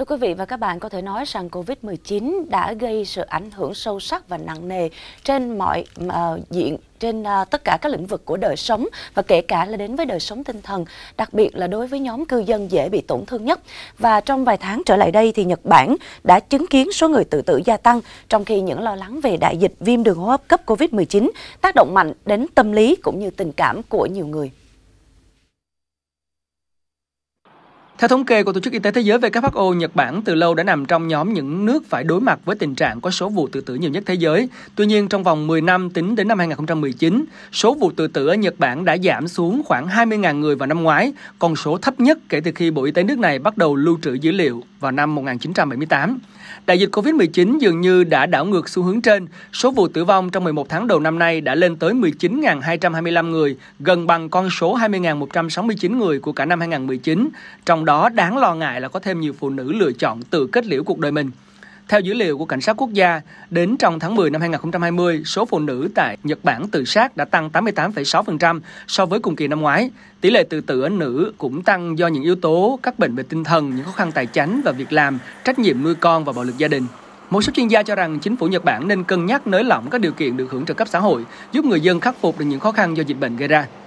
Thưa quý vị và các bạn, có thể nói rằng Covid-19 đã gây sự ảnh hưởng sâu sắc và nặng nề trên mọi uh, diện trên uh, tất cả các lĩnh vực của đời sống và kể cả là đến với đời sống tinh thần, đặc biệt là đối với nhóm cư dân dễ bị tổn thương nhất. Và trong vài tháng trở lại đây thì Nhật Bản đã chứng kiến số người tự tử gia tăng, trong khi những lo lắng về đại dịch viêm đường hô hấp cấp Covid-19 tác động mạnh đến tâm lý cũng như tình cảm của nhiều người. Theo thống kê của Tổ chức Y tế Thế giới WHO, Nhật Bản từ lâu đã nằm trong nhóm những nước phải đối mặt với tình trạng có số vụ tự tử nhiều nhất thế giới. Tuy nhiên, trong vòng 10 năm tính đến năm 2019, số vụ tự tử ở Nhật Bản đã giảm xuống khoảng 20.000 người vào năm ngoái, con số thấp nhất kể từ khi Bộ Y tế nước này bắt đầu lưu trữ dữ liệu vào năm 1978. Đại dịch COVID-19 dường như đã đảo ngược xu hướng trên. Số vụ tử vong trong 11 tháng đầu năm nay đã lên tới 19.225 người, gần bằng con số 20.169 người của cả năm 2019, trong đó đó, đáng lo ngại là có thêm nhiều phụ nữ lựa chọn tự kết liễu cuộc đời mình. Theo dữ liệu của Cảnh sát Quốc gia, đến trong tháng 10 năm 2020, số phụ nữ tại Nhật Bản tự sát đã tăng 88,6% so với cùng kỳ năm ngoái. Tỷ lệ tự tử ở nữ cũng tăng do những yếu tố các bệnh về tinh thần, những khó khăn tài chính và việc làm, trách nhiệm nuôi con và bạo lực gia đình. Một số chuyên gia cho rằng chính phủ Nhật Bản nên cân nhắc nới lỏng các điều kiện được hưởng trợ cấp xã hội, giúp người dân khắc phục được những khó khăn do dịch bệnh gây ra.